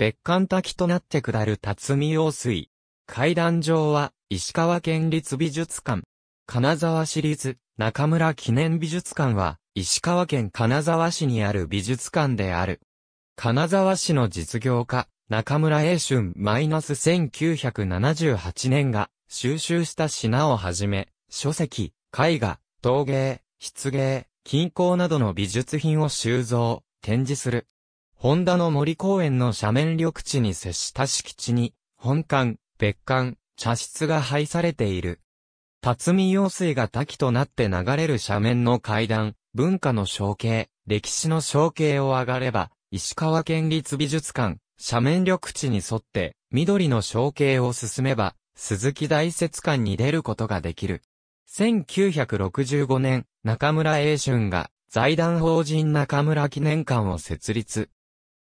別館滝となって下る辰巳用水。階段上は、石川県立美術館。金沢市立中村記念美術館は、石川県金沢市にある美術館である。金沢市の実業家、中村英春マイナス1978年が収集した品をはじめ、書籍、絵画、陶芸、漆芸、金工などの美術品を収蔵、展示するホンダの森公園の斜面緑地に接した敷地に、本館、別館、茶室が配されている。辰巳用水が滝となって流れる斜面の階段、文化の象形、歴史の象形を上がれば、石川県立美術館、斜面緑地に沿って、緑の象形を進めば、鈴木大雪館に出ることができる。1965年、中村英春が財団法人中村記念館を設立。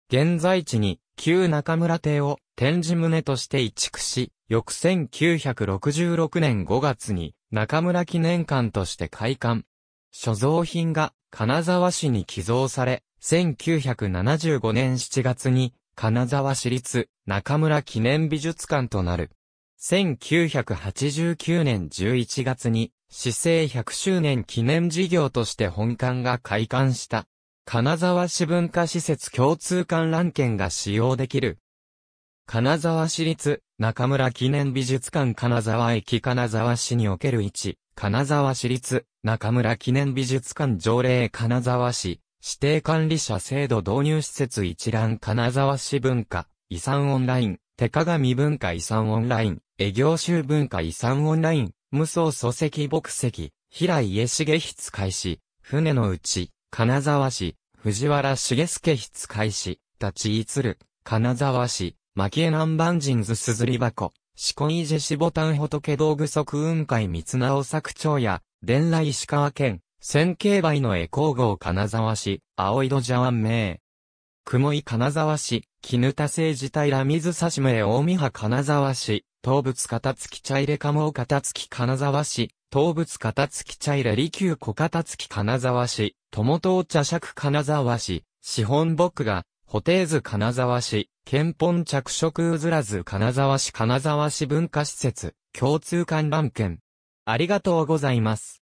現在地に旧中村邸を展示棟として移築し、翌1966年5月に中村記念館として開館。所蔵品が金沢市に寄贈され、1975年7月に金沢市立中村記念美術館となる。1989年11月に市政100周年記念事業として本館が開館した。金沢市文化施設共通観覧券が使用できる。金沢市立中村記念美術館金沢駅金沢市における位置、金沢市立中村記念美術館条例金沢市指定管理者制度導入施設一覧金沢市文化遺産オンライン手鏡文化遺産オンライン営業集文化遺産オンライン無双祖石牧石平家重筆開始船のうち金沢市、藤原茂助筆開始、立ちいる、金沢市、牧江南蛮人ずすずり箱、四古伊地しぼたん仏道具即雲海三直作長や、伝来石川県、千景梅の絵工号金沢市、青井戸茶碗名。雲井金沢市、絹田政治平水差し目大見派金沢市、東仏片付茶入れ加茂片付金沢市、東仏片付茶入れ利休小片付金沢市、友東茶尺金沢市、資本僕が、テ定図金沢市、憲本着色うずらず金沢市金沢市文化施設、共通観覧券。ありがとうございます。